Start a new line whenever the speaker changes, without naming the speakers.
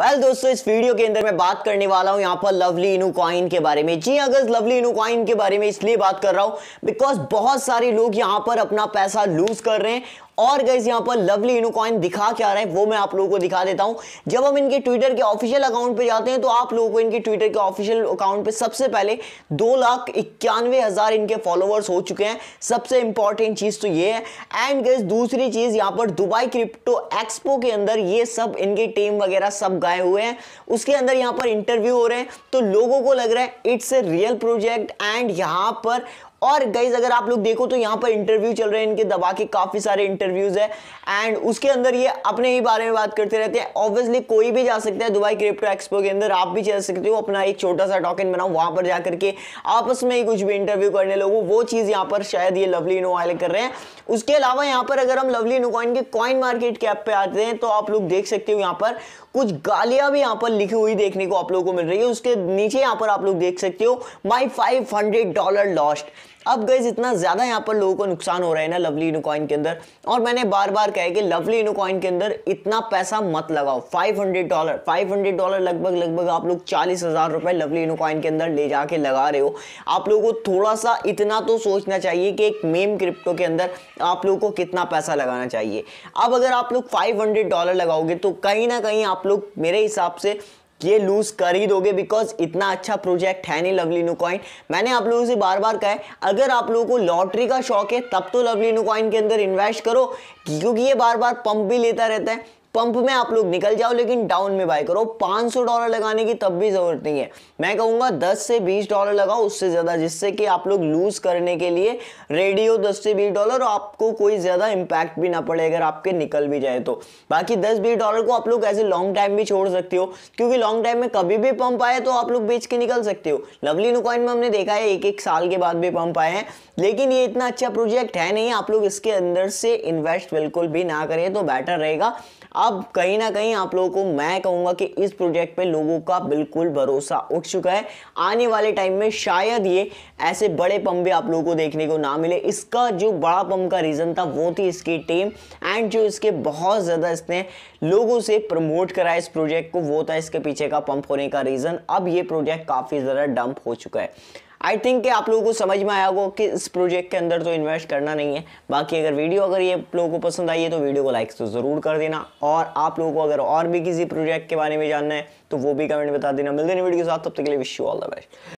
well well, दोस्तों इस video के अंदर मैं बात करने वाला हूं यहाँ पर लवली इनू कॉइन के बारे में जी हाँ, अगर लवली इनू कॉइन के बारे में इसलिए बात कर रहा हूँ बिकॉज बहुत सारे लोग यहाँ पर अपना पैसा लूज कर रहे हैं और गैस यहाँ पर लवली इनू कॉइन दिखा क्या रहे हैं वो मैं आप लोगों को दिखा देता हूँ जब हम इनके ट्विटर के ऑफिशियल अकाउंट पे जाते हैं तो आप लोगों को इनके ट्विटर के ऑफिशियल अकाउंट पे सबसे पहले दो लाख इक्यानवे हज़ार इनके फॉलोअर्स हो चुके हैं सबसे इंपॉर्टेंट चीज़ तो ये है एंड गैस दूसरी चीज़ यहाँ पर दुबई क्रिप्टो एक्सपो के अंदर ये सब इनके टीम वगैरह सब गए हुए हैं उसके अंदर यहाँ पर इंटरव्यू हो रहे हैं तो लोगों को लग रहा है it's a real project and यहाँ पर और गाइज अगर आप लोग देखो तो यहाँ पर इंटरव्यू चल रहे हैं इनके दबा के काफ़ी सारे इंटरव्यूज़ है एंड उसके अंदर ये अपने ही बारे में बात करते रहते हैं ऑब्वियसली कोई भी जा सकता है दुबई क्रिप्टो एक्सपो के अंदर आप भी जा सकते हो अपना एक छोटा सा टॉकन बनाओ वहां पर जा करके आपस में ही कुछ भी इंटरव्यू करने लोगों वो चीज़ यहाँ पर शायद ये लवली इनो वाले कर रहे हैं उसके अलावा यहाँ पर अगर हम लवली इनो कॉइन के कॉइन मार्केट कैप पे आते हैं तो आप लोग देख सकते हो यहाँ पर कुछ गालियां भी यहाँ पर लिखी हुई देखने को आप लोगों को मिल रही है उसके नीचे यहाँ पर आप लोग देख सकते हो my five hundred dollar lost अब गैज इतना ज़्यादा यहाँ पर लोगों को नुकसान हो रहा है ना लवली इनोकॉइन के अंदर और मैंने बार बार कहा कि लवली इनोकॉइन के अंदर इतना पैसा मत लगाओ 500 डॉलर 500 डॉलर लगभग लगभग आप लोग चालीस हज़ार रुपये लवली इनोकॉइन के अंदर ले जाके लगा रहे हो आप लोगों को थोड़ा सा इतना तो सोचना चाहिए कि एक मेम क्रिप्टो के अंदर आप लोगों को कितना पैसा लगाना चाहिए अब अगर आप लोग फाइव डॉलर लगाओगे तो कहीं ना कहीं आप लोग मेरे हिसाब से ये लूज़ कर ही दोगे बिकॉज इतना अच्छा प्रोजेक्ट है नहीं लवलीनू कॉइन मैंने आप लोगों से बार बार कहा है अगर आप लोगों को लॉटरी का शौक है तब तो लवलीनू कॉइन के अंदर इन्वेस्ट करो क्योंकि ये बार बार पंप भी लेता रहता है पंप में आप लोग निकल जाओ लेकिन डाउन में बाय करो 500 डॉलर लगाने की तब भी जरूरत नहीं है मैं कहूंगा 10 से 20 डॉलर लगाओ उससे ज़्यादा जिससे कि आप लोग लूज करने के लिए रेडी हो दस से बीस डॉलर और आपको कोई ज़्यादा इम्पैक्ट भी ना पड़े अगर आपके निकल भी जाए तो बाकी दस बीस डॉलर को आप लोग ऐसे लॉन्ग टाइम भी छोड़ सकते हो क्योंकि लॉन्ग टाइम में कभी भी पंप आए तो आप लोग बेच के निकल सकते हो लवली नुकॉइन में हमने देखा है एक एक साल के बाद भी पंप आए हैं लेकिन ये इतना अच्छा प्रोजेक्ट है नहीं आप लोग इसके अंदर से इन्वेस्ट बिल्कुल भी ना करें तो बेटर रहेगा अब कहीं ना कहीं आप लोगों को मैं कहूँगा कि इस प्रोजेक्ट पे लोगों का बिल्कुल भरोसा उठ चुका है आने वाले टाइम में शायद ये ऐसे बड़े पंप भी आप लोगों को देखने को ना मिले इसका जो बड़ा पंप का रीज़न था वो थी इसकी टीम एंड जो इसके बहुत ज़्यादा इसने लोगों से प्रमोट करा इस प्रोजेक्ट को वो था इसके पीछे का पंप होने का रीज़न अब ये प्रोजेक्ट काफ़ी ज़्यादा डंप हो चुका है आई थिंक कि आप लोगों को समझ में आया होगा कि इस प्रोजेक्ट के अंदर तो इन्वेस्ट करना नहीं है बाकी अगर वीडियो अगर ये आप लोगों को पसंद आई है तो वीडियो को लाइक तो ज़रूर कर देना और आप लोगों को अगर और भी किसी प्रोजेक्ट के बारे में जानना है तो वो भी कमेंट बता देना मिलते हैं वीडियो के साथ तब तक के लिए wish you all the best